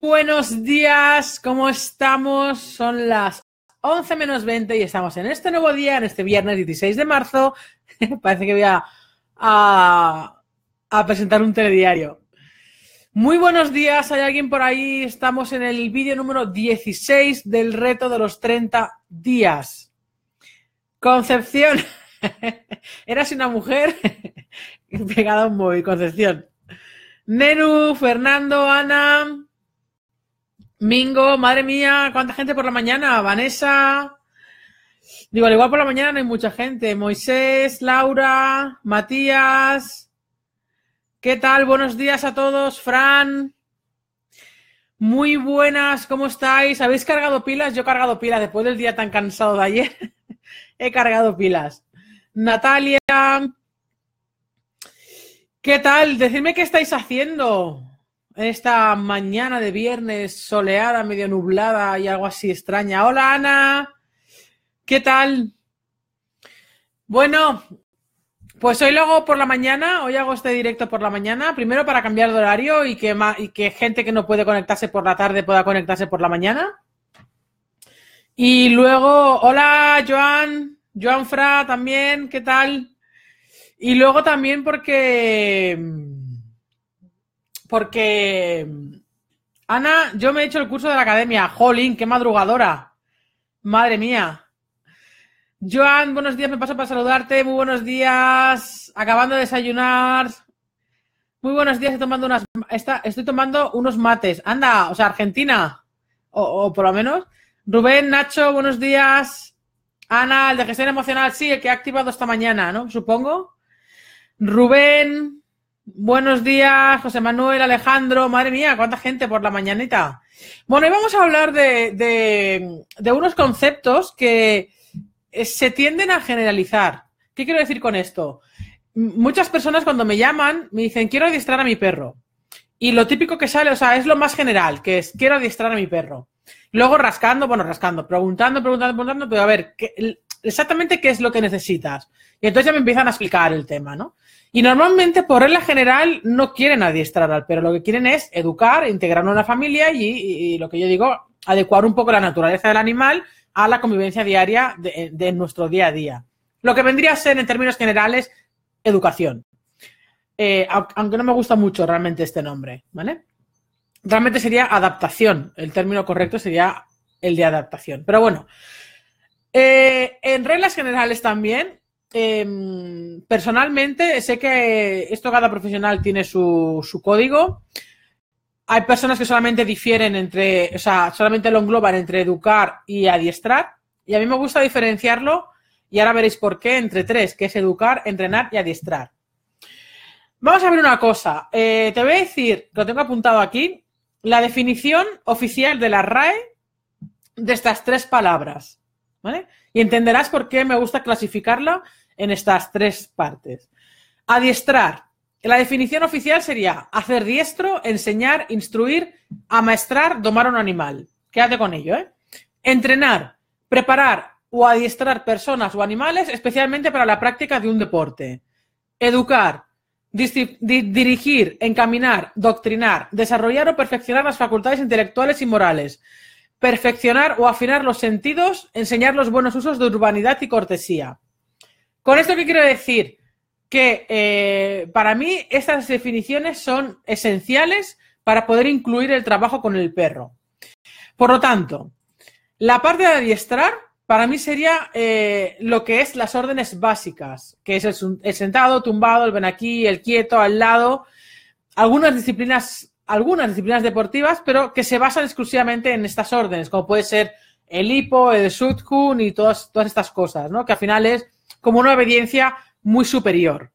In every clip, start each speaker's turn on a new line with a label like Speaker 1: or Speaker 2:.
Speaker 1: Buenos días, ¿cómo estamos? Son las 11 menos 20 y estamos en este nuevo día, en este viernes 16 de marzo. Parece que voy a, a, presentar un telediario. Muy buenos días, hay alguien por ahí. Estamos en el vídeo número 16 del reto de los 30 días. Concepción, eras una mujer pegada a un móvil, Concepción. Nenu, Fernando, Ana, Mingo, madre mía, cuánta gente por la mañana. Vanessa. Digo, igual por la mañana no hay mucha gente. Moisés, Laura, Matías. ¿Qué tal? Buenos días a todos. Fran. Muy buenas, ¿cómo estáis? ¿Habéis cargado pilas? Yo he cargado pilas después del día tan cansado de ayer. he cargado pilas. Natalia. ¿Qué tal? Decidme qué estáis haciendo esta mañana de viernes soleada, medio nublada y algo así extraña. Hola Ana, ¿qué tal? Bueno, pues hoy luego por la mañana, hoy hago este directo por la mañana, primero para cambiar de horario y que, y que gente que no puede conectarse por la tarde pueda conectarse por la mañana. Y luego, hola Joan, Joan Fra también, ¿qué tal? Y luego también porque porque. Ana, yo me he hecho el curso de la academia. Jolín, qué madrugadora. Madre mía. Joan, buenos días, me paso para saludarte. Muy buenos días. Acabando de desayunar. Muy buenos días, estoy tomando, unas, estoy tomando unos mates. Anda, o sea, Argentina. O, o, por lo menos. Rubén, Nacho, buenos días. Ana, el de gestión emocional, sí, el que ha activado esta mañana, ¿no? Supongo. Rubén, Buenos días, José Manuel, Alejandro. Madre mía, cuánta gente por la mañanita. Bueno, hoy vamos a hablar de, unos conceptos que eh, se tienden a generalizar. ¿Qué quiero decir con esto? Muchas personas cuando me llaman me dicen, quiero adiestrar a mi perro. Y lo típico que sale, o sea, es lo más general, que es, quiero adiestrar a mi perro. Luego rascando, bueno, rascando, preguntando, preguntando, preguntando, pero a ver, exactamente qué es lo que necesitas. Y entonces ya me empiezan a explicar el tema, ¿no? Y normalmente, por regla general, no quieren adiestrar al pero lo que quieren es educar, integrarnos en la familia y, lo que yo digo, adecuar un poco la naturaleza del animal a la convivencia diaria de, nuestro día a día. Lo que vendría a ser, en términos generales, educación. Eh, aunque no me gusta mucho realmente este nombre, ¿vale? Realmente sería adaptación, el término correcto sería el de adaptación. Pero bueno, eh, en reglas generales también, Em, personalmente sé que esto cada profesional tiene su, código. Hay personas que solamente difieren entre, o sea, solamente lo engloban entre educar y adiestrar. Y a mí me gusta diferenciarlo, y ahora veréis por qué, entre tres, que es educar, entrenar y adiestrar. Vamos a ver una cosa. Eh, te voy a decir, lo tengo apuntado aquí, la definición oficial de la RAE de estas tres palabras. ¿vale? Y entenderás por qué me gusta clasificarla en estas tres partes. Adiestrar. La definición oficial sería hacer diestro, enseñar, instruir, amaestrar, domar un animal. ¿Qué hace con ello, ¿eh? Entrenar, preparar o adiestrar personas o animales especialmente para la práctica de un deporte. Educar, dirigir, encaminar, doctrinar, desarrollar o perfeccionar las facultades intelectuales y morales, perfeccionar o afinar los sentidos, enseñar los buenos usos de urbanidad y cortesía. ¿Con esto qué quiero decir? Que eh, para mí estas definiciones son esenciales para poder incluir el trabajo con el perro. Por lo tanto, la parte de adiestrar para mí sería eh, lo que es las órdenes básicas, que es el, sentado, tumbado, el ven aquí, el quieto, al lado, algunas disciplinas, algunas disciplinas deportivas, pero que se basan exclusivamente en estas órdenes, como puede ser el hipo, el sutkun y todas, todas estas cosas, ¿no? Que al final es como una obediencia muy superior.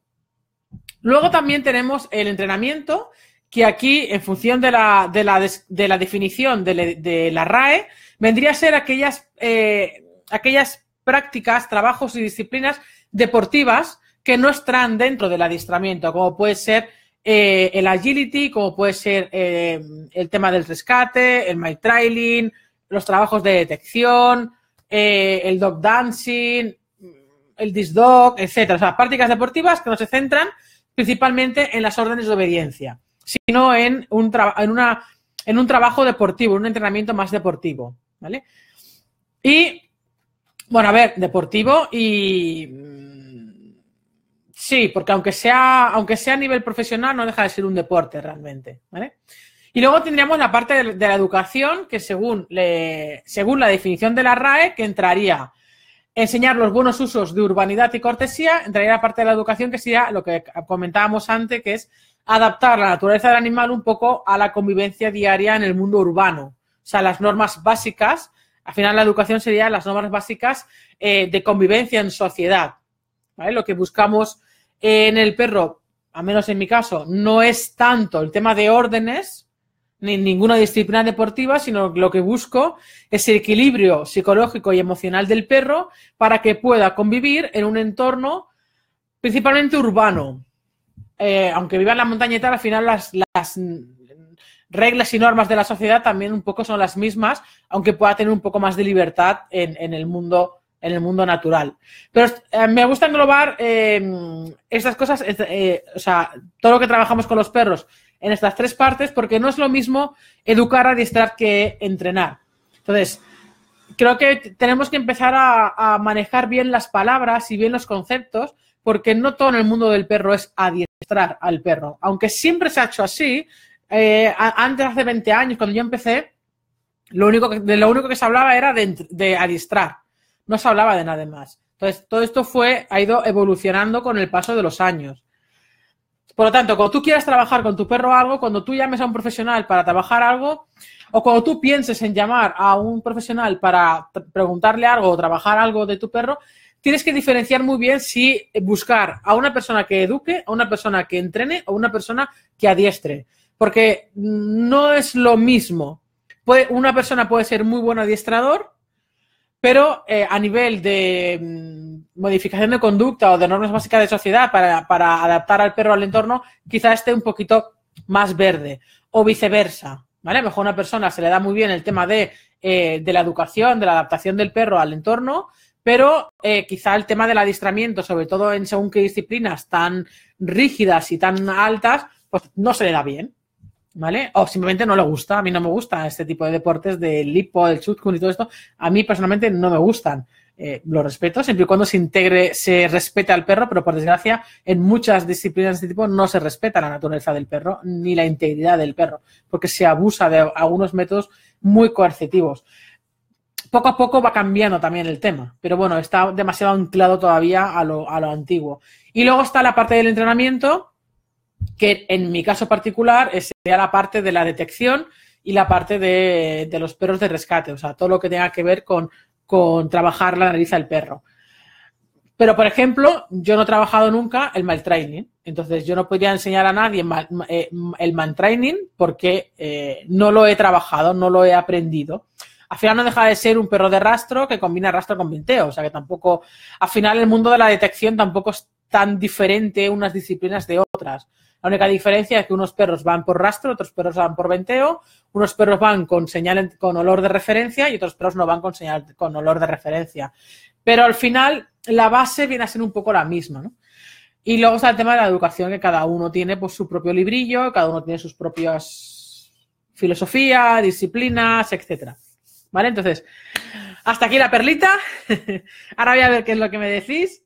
Speaker 1: Luego también tenemos el entrenamiento, que aquí, en función de la, de la, definición de, la RAE, vendría a ser aquellas, eh, aquellas prácticas, trabajos y disciplinas deportivas que no están dentro del adiestramiento, como puede ser eh, el agility, como puede ser eh, el tema del rescate, el my trailing, los trabajos de detección, el dog dancing, el disdog, etcétera. O sea, prácticas deportivas que no se centran principalmente en las órdenes de obediencia, sino en un, en una, en un trabajo deportivo, un entrenamiento más deportivo. ¿vale? Y, bueno, a ver, deportivo y... Mm, sí, porque aunque sea, aunque sea a nivel profesional, no deja de ser un deporte realmente. ¿vale? Y luego tendríamos la parte de, de la educación, que según, le, según la definición de la RAE, que entraría Enseñar los buenos usos de urbanidad y cortesía entraría a parte de la educación que sería lo que comentábamos antes, que es adaptar la naturaleza del animal un poco a la convivencia diaria en el mundo urbano. O sea, las normas básicas, al final la educación sería las normas básicas eh, de convivencia en sociedad. Lo que buscamos en el perro, a menos en mi caso, no es tanto el tema de órdenes, ni ninguna disciplina deportiva, sino lo que busco es el equilibrio psicológico y emocional del perro para que pueda convivir en un entorno principalmente urbano. Eh, aunque viva en la montaña al final las, reglas y normas de la sociedad también un poco son las mismas, aunque pueda tener un poco más de libertad en, en el mundo en el mundo natural. Pero eh, me gusta englobar eh, estas cosas, o sea, todo lo que trabajamos con los perros en estas tres partes porque no es lo mismo educar, adiestrar que entrenar. Entonces, creo que tenemos que empezar a, manejar bien las palabras y bien los conceptos porque no todo en el mundo del perro es adiestrar al perro. Aunque siempre se ha hecho así, eh, antes hace 20 años, cuando yo empecé, lo único que, de lo único que se hablaba era de, de adiestrar, no se hablaba de nada más. Entonces, todo esto fue, ha ido evolucionando con el paso de los años. Por lo tanto, cuando tú quieras trabajar con tu perro algo, cuando tú llames a un profesional para trabajar algo, o cuando tú pienses en llamar a un profesional para preguntarle algo o trabajar algo de tu perro, tienes que diferenciar muy bien si buscar a una persona que eduque, a una persona que entrene o una persona que adiestre. Porque mm, no es lo mismo. una persona puede ser muy buen adiestrador pero eh, a nivel de mm, modificación de conducta o de normas básicas de sociedad para, adaptar al perro al entorno, quizá esté un poquito más verde o viceversa. ¿vale? A lo mejor a una persona se le da muy bien el tema de, eh, la educación, de la adaptación del perro al entorno, pero eh, quizá el tema del adiestramiento, sobre todo en según qué disciplinas tan rígidas y tan altas, pues no se le da bien. ¿vale? O simplemente no le gusta, a mí no me gusta este tipo de deportes del lipo, del chutkun y todo esto, a mí personalmente no me gustan. Eh, lo respeto, siempre y cuando se integre, se respete al perro, pero por desgracia, en muchas disciplinas de este tipo no se respeta la naturaleza del perro ni la integridad del perro, porque se abusa de algunos métodos muy coercitivos. Poco a poco va cambiando también el tema, pero bueno, está demasiado anclado todavía a lo, a lo antiguo. Y luego está la parte del entrenamiento, que en mi caso particular eh, sería la parte de la detección y la parte de, los perros de rescate, o sea, todo lo que tenga que ver con, trabajar la nariz del perro. Pero, por ejemplo, yo no he trabajado nunca el maltraining. Entonces, yo no podría enseñar a nadie eh, el maltraining porque eh, no lo he trabajado, no lo he aprendido. Al final no deja de ser un perro de rastro que combina rastro con vinteo. O sea que tampoco, al final el mundo de la detección tampoco es tan diferente unas disciplinas de otras. La única diferencia es que unos perros van por rastro, otros perros van por venteo, unos perros van con señal con olor de referencia y otros perros no van con señal con olor de referencia. Pero al final la base viene a ser un poco la misma, ¿no? Y luego está el tema de la educación, que cada uno tiene pues, su propio librillo, cada uno tiene sus propias filosofías, disciplinas, etcétera. ¿Vale? Entonces, hasta aquí la perlita. Ahora voy a ver qué es lo que me decís.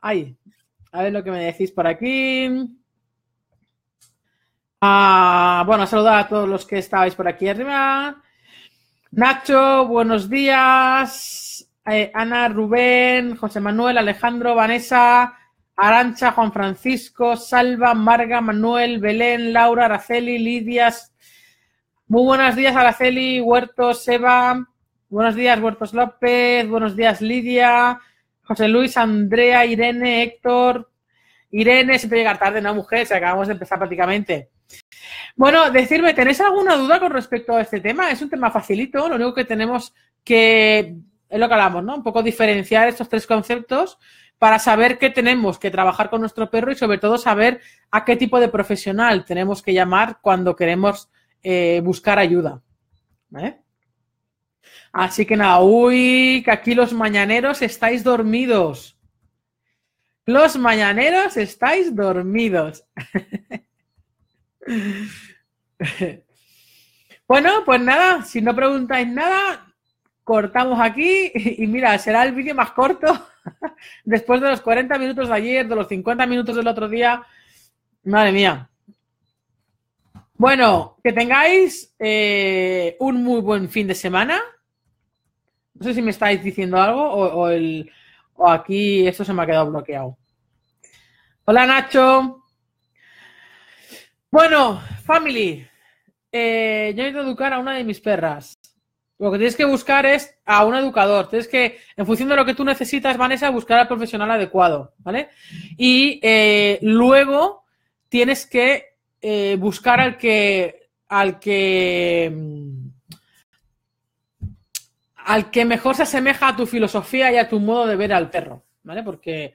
Speaker 1: Ay, a ver lo que me decís por aquí. Ah, bueno, saludar a todos los que estabais por aquí arriba. Nacho, buenos días. Eh, Ana, Rubén, José Manuel, Alejandro, Vanessa, Arancha, Juan Francisco, Salva, Marga, Manuel, Belén, Laura, Araceli, Lidia. Muy buenos días, Araceli, Huertos, Eva. Buenos días, Huertos López. Buenos días, Lidia. José Luis, Andrea, Irene, Héctor. Irene, siempre llegar tarde, ¿no, mujer? acabamos de empezar prácticamente. Bueno, decirme, ¿tenéis alguna duda con respecto a este tema? Es un tema facilito, lo único que tenemos que, es lo que hablamos, ¿no? Un poco diferenciar estos tres conceptos para saber qué tenemos que trabajar con nuestro perro y sobre todo saber a qué tipo de profesional tenemos que llamar cuando queremos eh, buscar ayuda. Así que nada, uy, que aquí los mañaneros estáis dormidos. Los mañaneros estáis dormidos. bueno, pues nada, si no preguntáis nada, cortamos aquí y mira, será el vídeo más corto después de los 40 minutos de ayer, de los 50 minutos del otro día. Madre mía. Bueno, que tengáis eh, un muy buen fin de semana. No sé si me estáis diciendo algo o, o aquí esto se me ha quedado bloqueado. Hola Nacho. Bueno, family. Eh, yo a educar a una de mis perras. Lo que tienes que buscar es a un educador. Tienes que, en función de lo que tú necesitas, Vanessa, buscar al profesional adecuado, ¿vale? Y eh, luego tienes que eh, buscar al que, al que, mm, al que mejor se asemeja a tu filosofía y a tu modo de ver al perro, ¿vale? Porque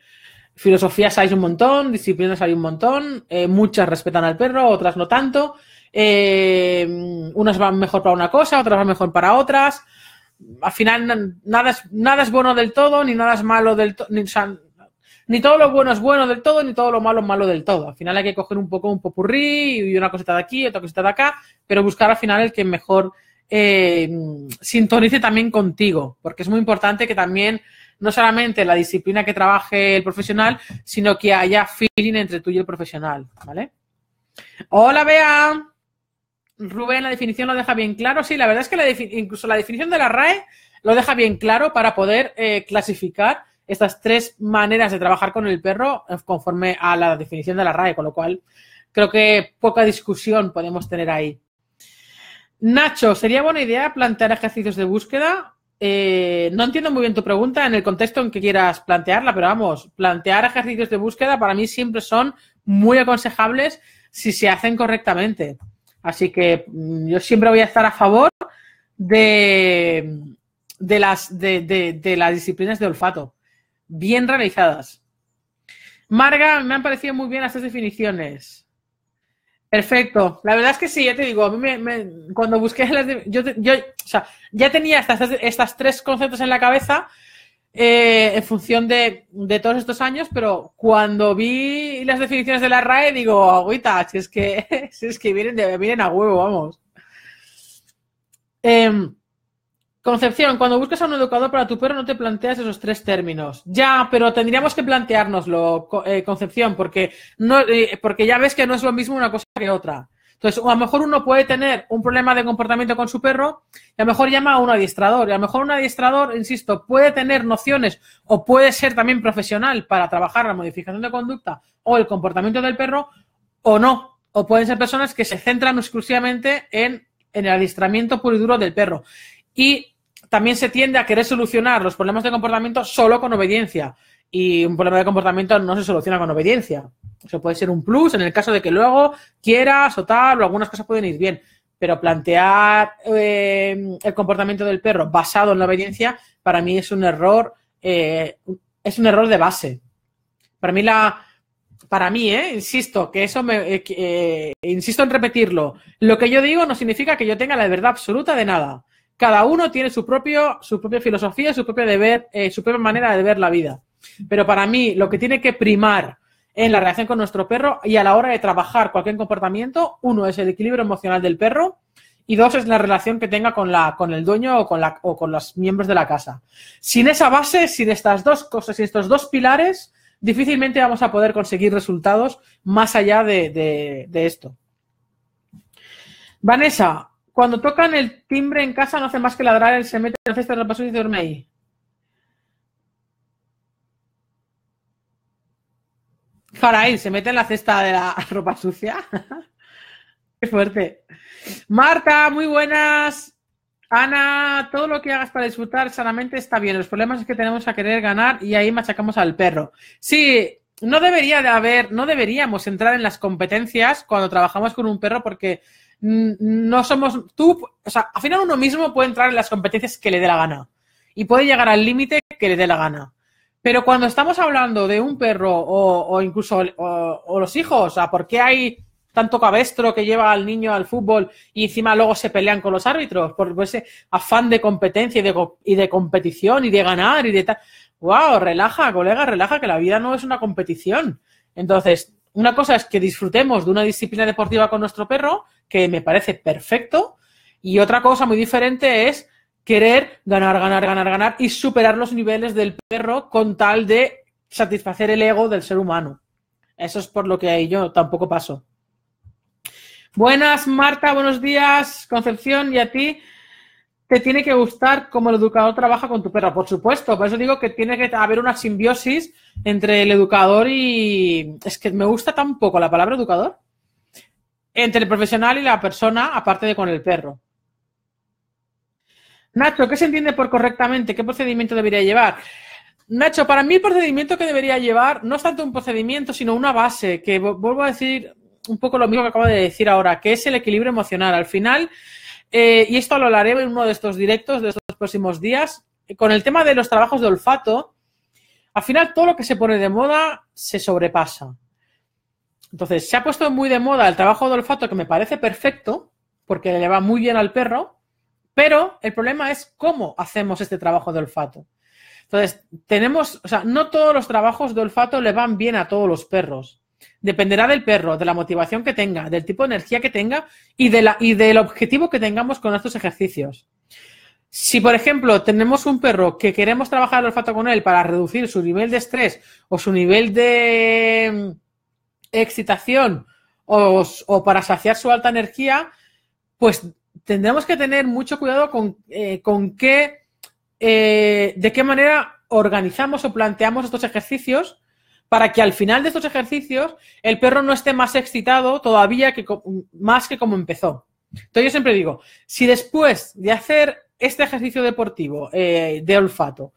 Speaker 1: filosofías hay un montón, disciplinas hay un montón, eh, muchas respetan al perro, otras no tanto, eh, unas van mejor para una cosa, otras van mejor para otras. Al final nada es, nada es bueno del todo, ni nada es malo del todo, ni, todo lo bueno es bueno del todo, ni todo lo malo es malo del todo. Al final hay que coger un poco un popurrí y una cosita de aquí, otra cosita de acá, pero buscar al final el que mejor eh, sintonice también contigo, porque es muy importante que también no solamente la disciplina que trabaje el profesional, sino que haya feeling entre tú y el profesional, ¿vale? Hola, Bea. Rubén, la definición lo deja bien claro. Sí, la verdad es que incluso la definición de la RAE lo deja bien claro para poder eh, clasificar estas tres maneras de trabajar con el perro eh, conforme a la definición de la RAE, con lo cual creo que poca discusión podemos tener ahí. Nacho, ¿sería buena idea plantear ejercicios de búsqueda? Eh, no entiendo muy bien tu pregunta en el contexto en que quieras plantearla, pero vamos, plantear ejercicios de búsqueda para mí siempre son muy aconsejables si se hacen correctamente. Así que mm, yo siempre voy a estar a favor de, las, disciplinas de olfato, bien realizadas. Marga, me han parecido muy bien estas definiciones. Perfecto. La verdad es que sí, ya te digo, a mí me, cuando busqué las... Yo, yo, o sea, ya tenía estas, estas tres conceptos en la cabeza eh, en función de, de, todos estos años, pero cuando vi las definiciones de la RAE digo, agüita, es que, es que vienen, vienen a huevo, vamos. Em, Concepción, cuando buscas a un educador para tu perro no te planteas esos tres términos. Ya, pero tendríamos que planteárnoslo, eh, Concepción, porque, no, eh, porque ya ves que no es lo mismo una cosa que otra. Entonces, a lo mejor uno puede tener un problema de comportamiento con su perro y a lo mejor llama a un adiestrador. Y a lo mejor un adiestrador, insisto, puede tener nociones o puede ser también profesional para trabajar la modificación de conducta o el comportamiento del perro o no. O pueden ser personas que se centran exclusivamente en, en el adiestramiento puro y duro del perro. Y también se tiende a querer solucionar los problemas de comportamiento solo con obediencia. Y un problema de comportamiento no se soluciona con obediencia. Eso puede ser un plus en el caso de que luego quieras o tal, o algunas cosas pueden ir bien. Pero plantear eh, el comportamiento del perro basado en la obediencia, para mí es un error, eh, es un error de base. Para mí la, para mí, ¿eh? insisto, que eso me. Eh, insisto en repetirlo. Lo que yo digo no significa que yo tenga la verdad absoluta de nada cada uno tiene su, propio, su propia filosofía, su propia, deber, eh, su propia manera de ver la vida. Pero para mí, lo que tiene que primar en la relación con nuestro perro y a la hora de trabajar cualquier comportamiento, uno es el equilibrio emocional del perro y dos es la relación que tenga con, la, con el dueño o con, la, o con los miembros de la casa. Sin esa base, sin estas dos cosas, sin estos dos pilares, difícilmente vamos a poder conseguir resultados más allá de esto. Vanessa, cuando tocan el timbre en casa no hace más que ladrar, él se mete en la cesta de sucia y duerme ahí. se mete en la cesta de la ropa sucia. Qué fuerte. Marta, muy buenas. Ana, todo lo que hagas para disfrutar sanamente está bien. Los problemas es que tenemos a querer ganar y ahí machacamos al perro. Sí, no debería de haber, no deberíamos entrar en las competencias cuando trabajamos con un perro porque no somos tú, o sea, al final uno mismo puede entrar en las competencias que le dé la gana y puede llegar al límite que le dé la gana. Pero cuando estamos hablando de un perro o, incluso o, los hijos, o sea, ¿por qué hay tanto cabestro que lleva al niño al fútbol y encima luego se pelean con los árbitros por ese afán de competencia y de, y de competición y de ganar y de tal? ¡Wow! Relaja, colega, relaja, que la vida no es una competición. Entonces, una cosa es que disfrutemos de una disciplina deportiva con nuestro perro que me parece perfecto. Y otra cosa muy diferente es querer ganar, ganar, ganar, ganar y superar los niveles del perro con tal de satisfacer el ego del ser humano. Eso es por lo que ahí yo tampoco paso. Buenas, Marta, buenos días, Concepción, y a ti te tiene que gustar cómo el educador trabaja con tu perro, por supuesto. Por eso digo que tiene que haber una simbiosis entre el educador y... Es que me gusta tampoco la palabra educador entre el profesional y la persona, aparte de con el perro. Nacho, ¿qué se entiende por correctamente? ¿Qué procedimiento debería llevar? Nacho, para mí el procedimiento que debería llevar no es tanto un procedimiento, sino una base, que vuelvo a decir un poco lo mismo que acabo de decir ahora, que es el equilibrio emocional. Al final, eh, y esto lo hablaré en uno de estos directos de estos próximos días, con el tema de los trabajos de olfato, al final todo lo que se pone de moda se sobrepasa. Entonces, se ha puesto muy de moda el trabajo de olfato, que me parece perfecto, porque le va muy bien al perro, pero el problema es cómo hacemos este trabajo de olfato. Entonces, tenemos, o sea, no todos los trabajos de olfato le van bien a todos los perros. Dependerá del perro, de la motivación que tenga, del tipo de energía que tenga y, de la, y del objetivo que tengamos con estos ejercicios. Si, por ejemplo, tenemos un perro que queremos trabajar el olfato con él para reducir su nivel de estrés o su nivel de, excitación o, para saciar su alta energía, pues tendremos que tener mucho cuidado con, eh, qué, eh, de qué manera organizamos o planteamos estos ejercicios para que al final de estos ejercicios el perro no esté más excitado todavía que más que como empezó. Entonces yo siempre digo, si después de hacer este ejercicio deportivo eh, de olfato,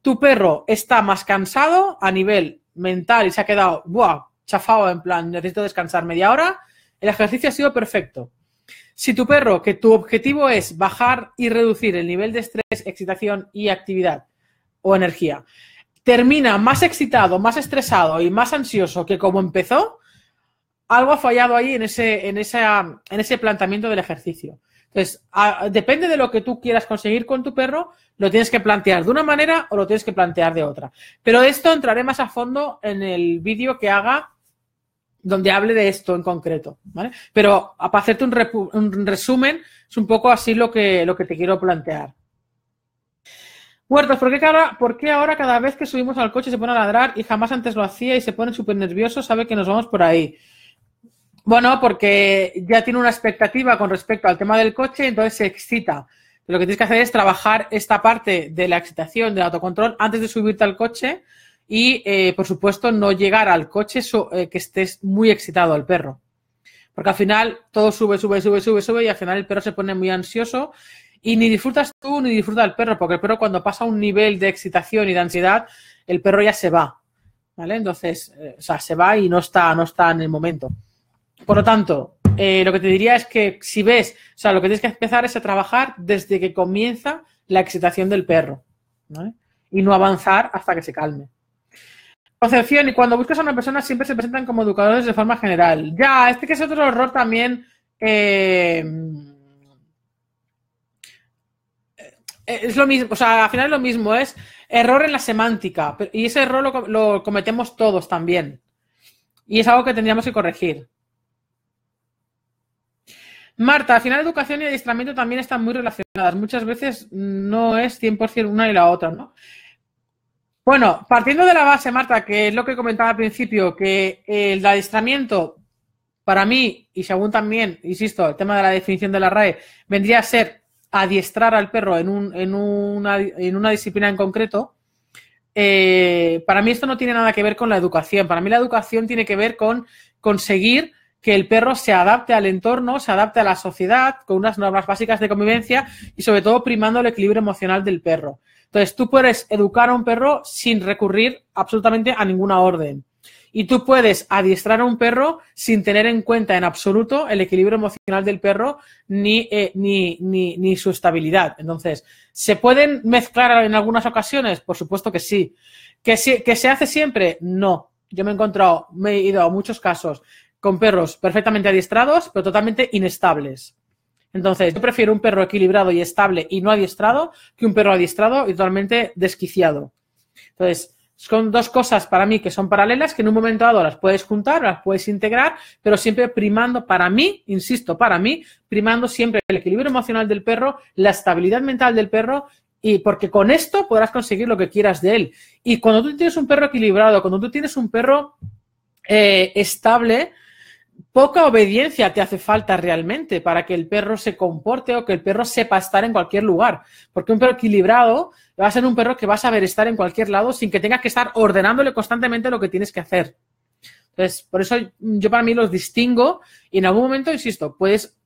Speaker 1: tu perro está más cansado a nivel mental y se ha quedado, ¡buah! chafado, en plan, necesito descansar media hora, el ejercicio ha sido perfecto. Si tu perro, que tu objetivo es bajar y reducir el nivel de estrés, excitación y actividad o energía, termina más excitado, más estresado y más ansioso que como empezó, algo ha fallado ahí en ese, en en ese planteamiento del ejercicio. Entonces, depende de lo que tú quieras conseguir con tu perro, lo tienes que plantear de una manera o lo tienes que plantear de otra. Pero esto entraré más a fondo en el vídeo que haga donde hable de esto en concreto, ¿vale? Pero para hacerte un, resumen, es un poco así lo que, lo que te quiero plantear. Huertos, ¿por qué, ¿por qué ahora cada vez que subimos al coche se pone a ladrar y jamás antes lo hacía y se pone súper nervioso, sabe que nos vamos por ahí? Bueno, porque ya tiene una expectativa con respecto al tema del coche, entonces se excita. Lo que tienes que hacer es trabajar esta parte de la excitación, del autocontrol, antes de subirte al coche, y, eh, por supuesto, no llegar al coche eh, que estés muy excitado al perro. Porque al final todo sube, sube, sube, sube, sube y al final el perro se pone muy ansioso y ni disfrutas tú ni disfruta el perro, porque el perro cuando pasa un nivel de excitación y de ansiedad, el perro ya se va. ¿Vale? Entonces, eh, o sea, se va y no está, no está en el momento. Por lo tanto, lo que te diría es que si ves, o sea, lo que tienes que empezar es a trabajar desde que comienza la excitación del perro y no avanzar hasta que se calme. Concepción, y cuando buscas a una persona siempre se presentan como educadores de forma general. Ya, este que es otro error también. Eh, eh, es lo mismo, o sea, al final es lo mismo, es error en la semántica. Y ese error lo, cometemos todos también. Y es algo que tendríamos que corregir. Marta, al final educación y adiestramiento también están muy relacionadas. Muchas veces no es 100% una y la otra, ¿no? Bueno, partiendo de la base, Marta, que es lo que comentaba al principio, que el adiestramiento, para mí, y según también, insisto, el tema de la definición de la RAE, vendría a ser adiestrar al perro en, una, disciplina en concreto. Eh, para mí esto no tiene nada que ver con la educación. Para mí la educación tiene que ver con conseguir que el perro se adapte al entorno, se adapte a la sociedad, con unas normas básicas de convivencia y sobre todo primando el equilibrio emocional del perro. Entonces, tú puedes educar a un perro sin recurrir absolutamente a ninguna orden. Y tú puedes adiestrar a un perro sin tener en cuenta en absoluto el equilibrio emocional del perro ni, eh, ni, su estabilidad. Entonces, ¿se pueden mezclar en algunas ocasiones? Por supuesto que sí. ¿Que, se hace siempre? No. Yo me he encontrado, me he ido a muchos casos con perros perfectamente adiestrados, pero totalmente inestables. Entonces, yo prefiero un perro equilibrado y estable y no adiestrado que un perro adiestrado y totalmente desquiciado. Entonces, son dos cosas para mí que son paralelas, que en un momento dado las puedes juntar, las puedes integrar, pero siempre primando para mí, insisto, para mí, primando siempre el equilibrio emocional del perro, la estabilidad mental del perro, y porque con esto podrás conseguir lo que quieras de él. Y cuando tú tienes un perro equilibrado, cuando tú tienes un perro eh, estable, poca obediencia te hace falta realmente para que el perro se comporte o que el perro sepa estar en cualquier lugar. Porque un perro equilibrado va a ser un perro que va a saber estar en cualquier lado sin que tengas que estar ordenándole constantemente lo que tienes que hacer. Entonces, por eso yo para mí los distingo y en algún momento, insisto, puedes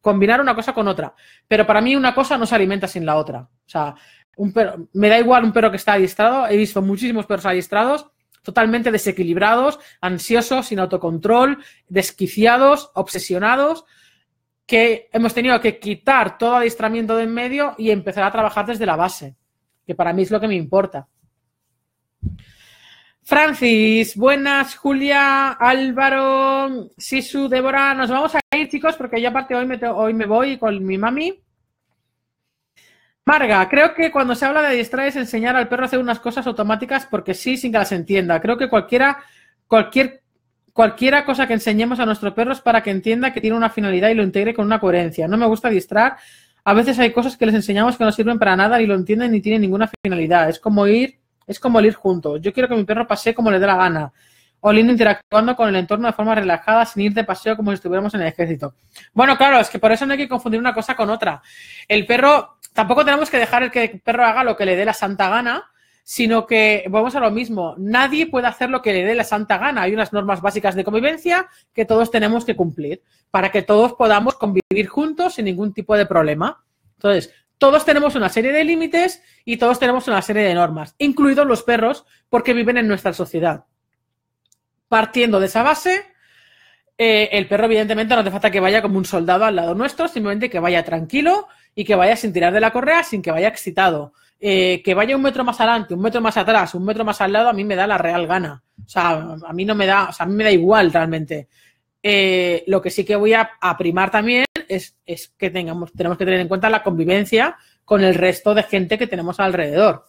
Speaker 1: combinar una cosa con otra. Pero para mí una cosa no se alimenta sin la otra. O sea, un me da igual un perro que está adiestrado. He visto muchísimos perros adiestrados totalmente desequilibrados, ansiosos, sin autocontrol, desquiciados, obsesionados, que hemos tenido que quitar todo adiestramiento de en medio y empezar a trabajar desde la base, que para mí es lo que me importa. Francis, buenas, Julia, Álvaro, Sisu, Débora. Nos vamos a ir, chicos, porque yo aparte hoy me, hoy me voy con mi mami. Marga, creo que cuando se habla de distraer es enseñar al perro a hacer unas cosas automáticas porque sí, sin que las entienda. Creo que cualquiera, cualquier, cualquiera cosa que enseñemos a nuestro perro es para que entienda que tiene una finalidad y lo integre con una coherencia. No me gusta distraer. A veces hay cosas que les enseñamos que no sirven para nada y lo entienden ni tienen ninguna finalidad. Es como ir, es como el ir juntos. Yo quiero que mi perro pase como le dé la gana. O lindo interactuando con el entorno de forma relajada, sin ir de paseo como si estuviéramos en el ejército. Bueno, claro, es que por eso no hay que confundir una cosa con otra. El perro tampoco tenemos que dejar el que el perro haga lo que le dé la santa gana, sino que vamos a lo mismo, nadie puede hacer lo que le dé la santa gana. Hay unas normas básicas de convivencia que todos tenemos que cumplir para que todos podamos convivir juntos sin ningún tipo de problema. Entonces, todos tenemos una serie de límites y todos tenemos una serie de normas, incluidos los perros, porque viven en nuestra sociedad. Partiendo de esa base, eh, el perro evidentemente no hace falta que vaya como un soldado al lado nuestro, simplemente que vaya tranquilo y que vaya sin tirar de la correa, sin que vaya excitado. Eh, que vaya un metro más adelante, un metro más atrás, un metro más al lado, a mí me da la real gana. O sea, a mí no me da, o sea, a mí me da igual realmente. Eh, lo que sí que voy a, a primar también es, que tengamos, tenemos que tener en cuenta la convivencia con el resto de gente que tenemos alrededor.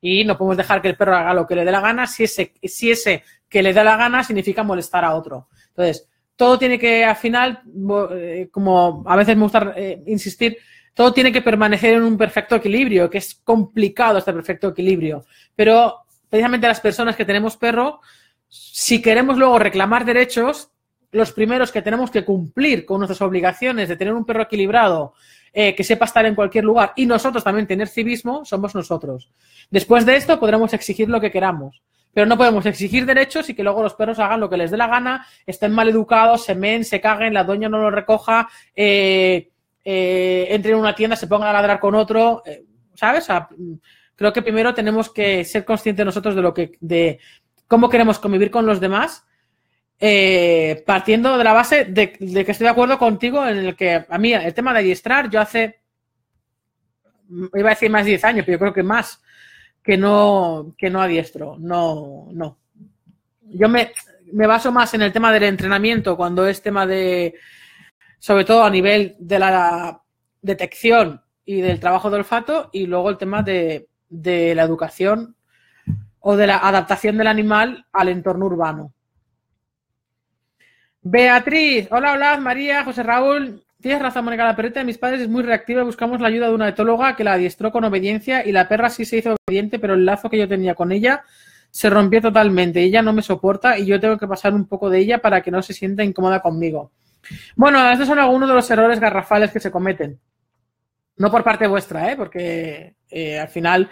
Speaker 1: Y no podemos dejar que el perro haga lo que le dé la gana si ese, si ese que le da la gana significa molestar a otro. Entonces, todo tiene que al final, eh, como a veces me gusta insistir, todo tiene que permanecer en un perfecto equilibrio, que es complicado este perfecto equilibrio. Pero precisamente las personas que tenemos perro, si queremos luego reclamar derechos, los primeros que tenemos que cumplir con nuestras obligaciones de tener un perro equilibrado, eh, que sepa estar en cualquier lugar y nosotros también tener civismo, somos nosotros. Después de esto podremos exigir lo que queramos, pero no podemos exigir derechos y que luego los perros hagan lo que les dé la gana, estén mal educados, se men, se caguen, la doña no lo recoja, eh, eh, entre en una tienda, se pongan a ladrar con otro, eh, ¿sabes? Mm, creo que primero tenemos que ser conscientes nosotros de lo que, de cómo queremos convivir con los demás, eh, partiendo de la base de, que estoy de acuerdo contigo en el que a mí el tema de adiestrar, yo hace, iba a decir más de 10 años, pero yo creo que más, que no, que no adiestro, no, no. Yo me baso más en el tema del entrenamiento cuando es tema de sobre todo a nivel de la detección y del trabajo de olfato y luego el tema de, de la educación o de la adaptación del animal al entorno urbano. Beatriz, hola, hola, María, José Raúl. Tienes razón, Mónica, la perrita de mis padres es muy reactiva. Buscamos la ayuda de una etóloga que la adiestró con obediencia y la perra sí se hizo obediente, pero el lazo que yo tenía con ella se rompió totalmente. Ella no me soporta y yo tengo que pasar un poco de ella para que no se sienta incómoda conmigo. Bueno, estos son algunos de los errores garrafales que se cometen. No por parte vuestra, ¿eh? porque eh, al final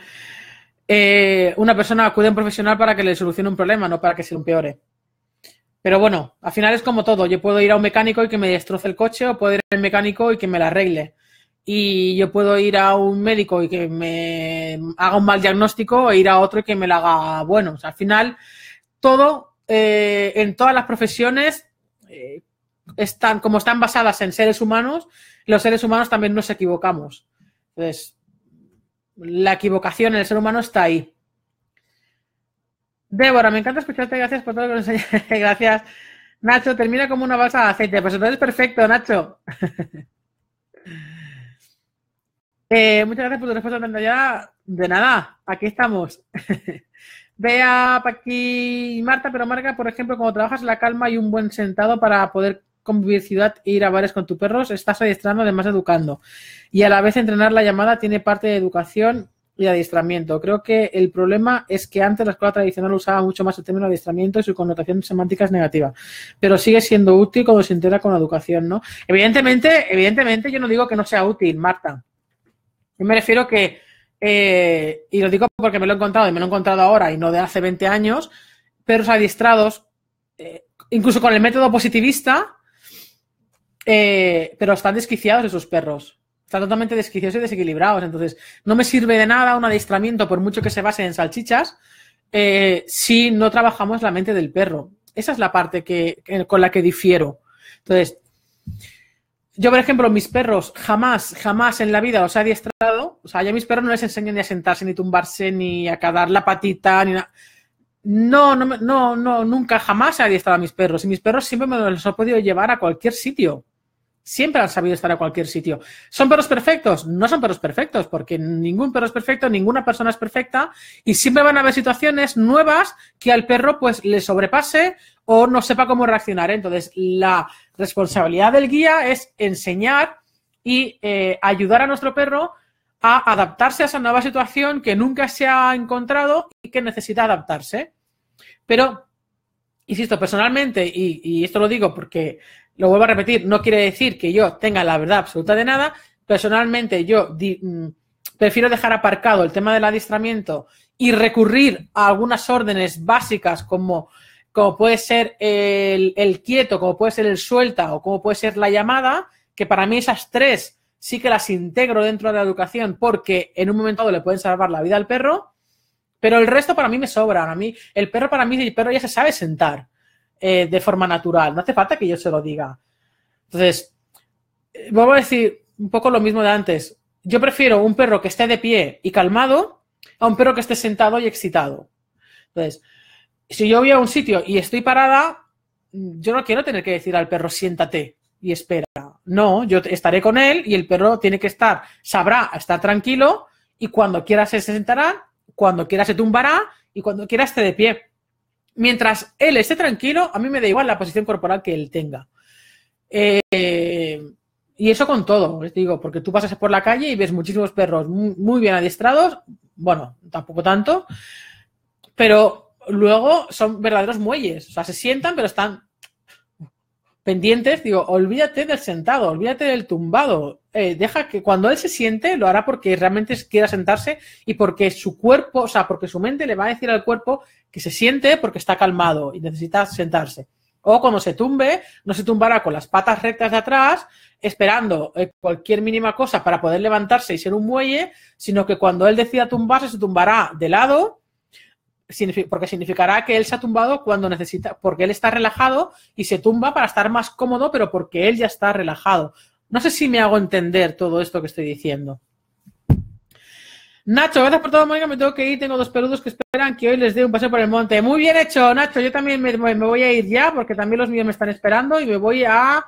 Speaker 1: eh, una persona acude a un profesional para que le solucione un problema, no para que se lo empeore. Pero bueno, al final es como todo. Yo puedo ir a un mecánico y que me destroce el coche, o puedo ir al mecánico y que me lo arregle. Y yo puedo ir a un médico y que me haga un mal diagnóstico, o ir a otro y que me lo haga bueno. al final, todo, eh, en todas las profesiones, están, como están basadas en seres humanos, los seres humanos también nos equivocamos. Entonces, la equivocación en el ser humano está ahí. Débora, me encanta escucharte, gracias por todo lo que nos Gracias. Nacho, termina como una balsa de aceite. Pues entonces perfecto, Nacho. Eh, muchas gracias por tu respuesta tan De nada, aquí estamos. Vea, Paqui, Marta, pero Marca, por ejemplo, cuando trabajas la calma y un buen sentado para poder ciudad e ir a bares con tu perro, estás adiestrando además educando. Y a la vez entrenar la llamada tiene parte de educación y adiestramiento. Creo que el problema es que antes la escuela tradicional usaba mucho más el término adiestramiento y su connotación semántica es negativa, pero sigue siendo útil cuando se entera con la educación, ¿no? Evidentemente, evidentemente yo no digo que no sea útil, Marta. Yo me refiero que, eh, y lo digo porque me lo he encontrado y me lo he encontrado ahora y no de hace 20 años, perros adiestrados, eh, incluso con el método positivista, eh, pero están desquiciados esos perros. Están totalmente desquiciados y desequilibrados. Entonces, no me sirve de nada un adiestramiento, por mucho que se base en salchichas, eh, si no trabajamos la mente del perro. Esa es la parte que, con la que difiero. Entonces, yo, por ejemplo, mis perros jamás, jamás en la vida los he adiestrado. O sea, ya mis perros no les enseñan ni a sentarse, ni tumbarse, ni a cadar la patita, ni No, no, no, no, nunca jamás he adiestrado a mis perros. Y mis perros siempre me los he podido llevar a cualquier sitio. Siempre han sabido estar a cualquier sitio. ¿Son perros perfectos? No son perros perfectos, porque ningún perro es perfecto, ninguna persona es perfecta, y siempre van a haber situaciones nuevas que al perro pues le sobrepase o no sepa cómo reaccionar. Entonces, la responsabilidad del guía es enseñar y eh, ayudar a nuestro perro a adaptarse a esa nueva situación que nunca se ha encontrado y que necesita adaptarse. Pero, insisto, personalmente, y esto lo digo porque lo vuelvo a repetir, no quiere decir que yo tenga la verdad absoluta de nada. Personalmente, yo mm, prefiero dejar aparcado el tema del adiestramiento y recurrir a algunas órdenes básicas como, como puede ser el, quieto, como puede ser el suelta o como puede ser la llamada, que para mí esas tres sí que las integro dentro de la educación porque en un momento dado le pueden salvar la vida al perro, pero el resto para mí me sobra. A mí, el perro para mí, el perro ya se sabe sentar. Eh, de forma natural. No hace falta que yo se lo diga. Entonces, eh, vamos a decir un poco lo mismo de antes. Yo prefiero un perro que esté de pie y calmado a un perro que esté sentado y excitado. Entonces, si yo voy a un sitio y estoy parada, yo no quiero tener que decir al perro siéntate y espera. No, yo estaré con él y el perro tiene que estar, sabrá estar tranquilo y cuando quiera se sentará, cuando quiera se tumbará y cuando quiera esté de pie mientras él esté tranquilo, a mí me da igual la posición corporal que él tenga. Eh, y eso con todo, digo, porque tú pasas por la calle y ves muchísimos perros muy bien adiestrados, bueno, tampoco tanto, pero luego son verdaderos muelles, o sea, se sientan pero están pendientes, digo, olvídate del sentado, olvídate del tumbado, eh, deja que cuando él se siente, lo hará porque realmente quiera sentarse y porque su cuerpo, o sea, porque su mente le va a decir al cuerpo que se siente porque está calmado y necesita sentarse. O cuando se tumbe, no se tumbará con las patas rectas de atrás, esperando eh, cualquier mínima cosa para poder levantarse y ser un muelle, sino que cuando él decida tumbarse, se tumbará de lado, porque significará que él se ha tumbado cuando necesita, porque él está relajado y se tumba para estar más cómodo, pero porque él ya está relajado. No sé si me hago entender todo esto que estoy diciendo. Nacho, gracias por todo, Mónica. Me tengo que ir. Tengo dos peludos que esperan que hoy les dé un paseo por el monte. Muy bien hecho, Nacho. Yo también me, voy a ir ya porque también los míos me están esperando y me voy a,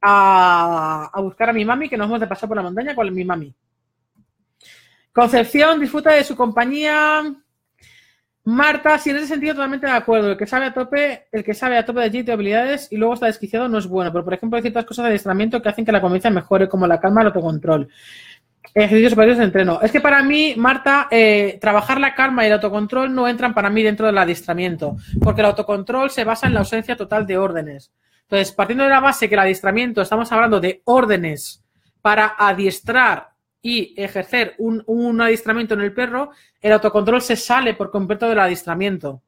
Speaker 1: a, a buscar a mi mami que nos hemos de pasar por la montaña con mi mami. Concepción disfruta de su compañía. Marta, si en ese sentido totalmente de acuerdo, el que sabe a tope, el que sabe a tope de de habilidades y luego está desquiciado no es bueno, pero por ejemplo hay ciertas cosas de adiestramiento que hacen que la convivencia mejore, ¿eh? como la calma, el autocontrol. Ejercicios superiores de entreno. Es que para mí, Marta, eh, trabajar la calma y el autocontrol no entran para mí dentro del adiestramiento, porque el autocontrol se basa en la ausencia total de órdenes. Entonces, partiendo de la base que el adiestramiento, estamos hablando de órdenes para adiestrar y ejercer un, un, adiestramiento en el perro, el autocontrol se sale por completo del adiestramiento.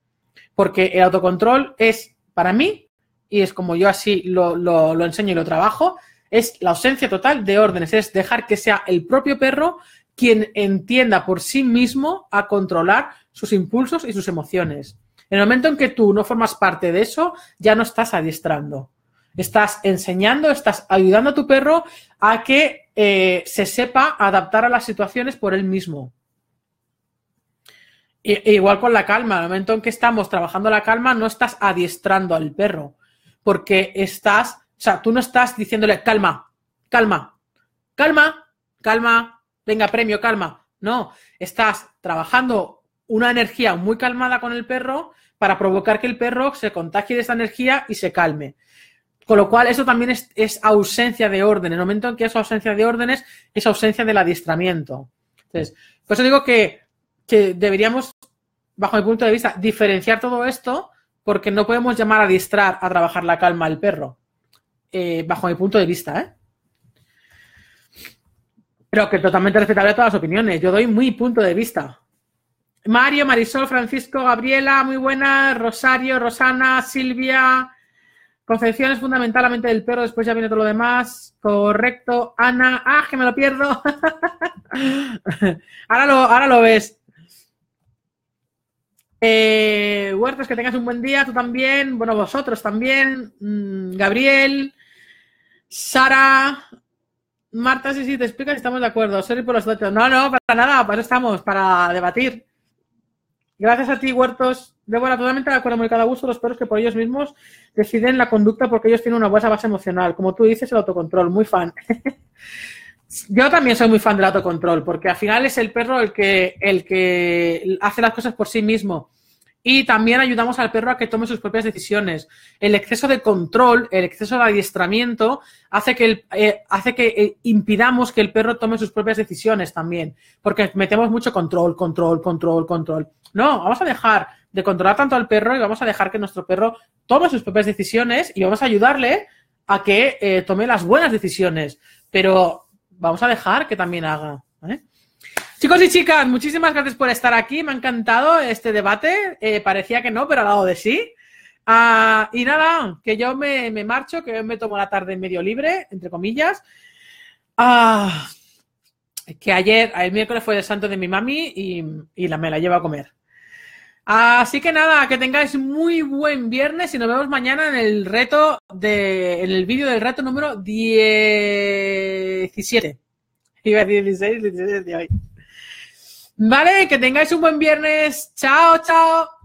Speaker 1: Porque el autocontrol es, para mí, y es como yo así lo, lo enseño y lo trabajo, es la ausencia total de órdenes, es dejar que sea el propio perro quien entienda por sí mismo a controlar sus impulsos y sus emociones. En el momento en que tú no formas parte de eso, ya no estás adiestrando. Estás enseñando, estás ayudando a tu perro a que eh, se sepa adaptar a las situaciones por él mismo. E igual con la calma, en el momento en que estamos trabajando la calma, no estás adiestrando al perro, porque estás, o sea, tú no estás diciéndole calma, calma, calma, calma, venga, premio, calma. No, estás trabajando una energía muy calmada con el perro para provocar que el perro se contagie de esa energía y se calme. Con lo cual, eso también es, ausencia de orden. En el momento en que es ausencia de órdenes, es ausencia del adiestramiento. Entonces, por eso digo que, deberíamos, bajo mi punto de vista, diferenciar todo esto porque no podemos llamar a distrar a trabajar la calma al perro, eh, bajo mi punto de vista. ¿eh? Pero que totalmente respetable todas las opiniones. Yo doy muy punto de vista. Mario, Marisol, Francisco, Gabriela, muy buena. Rosario, Rosana, Silvia, Concepción es fundamentalmente del perro, después ya viene todo lo demás. Correcto. Ana, ah, que me lo pierdo. ahora, lo, ahora lo ves. Eh, Huertos, que tengas un buen día, tú también, bueno, vosotros también. Mm, Gabriel, Sara, Marta, si sí, te explicas, estamos de acuerdo. Sorry por los datos. No, no, para nada, para eso estamos, para debatir. Gracias a ti, Huertos. Débora, totalmente de acuerdo, con cada de los perros que por ellos mismos deciden la conducta porque ellos tienen una buena base emocional. Como tú dices, el autocontrol, muy fan. Yo también soy muy fan del autocontrol, porque al final es el perro el que, el que hace las cosas por sí mismo. Y también ayudamos al perro a que tome sus propias decisiones. El exceso de control, el exceso de adiestramiento, hace que, eh, hace que eh, impidamos que el perro tome sus propias decisiones también, porque metemos mucho control, control, control, control. No, vamos a dejar de controlar tanto al perro y vamos a dejar que nuestro perro tome sus propias decisiones y vamos a ayudarle a que eh, tome las buenas decisiones, pero vamos a dejar que también haga. Chicos y chicas, muchísimas gracias por estar aquí. Me ha encantado este debate. Eh, parecía que no, pero ha dado de sí. Ah, y nada, que yo me, marcho, que hoy me tomo la tarde medio libre, entre comillas. Ah, que ayer, el miércoles fue el santo de mi mami y, me la llevo a comer. Así que nada, que tengáis muy buen viernes y nos vemos mañana en el reto de, en el vídeo del reto número 17. Iba de hoy. Vale, que tengáis un buen viernes. Chao, chao.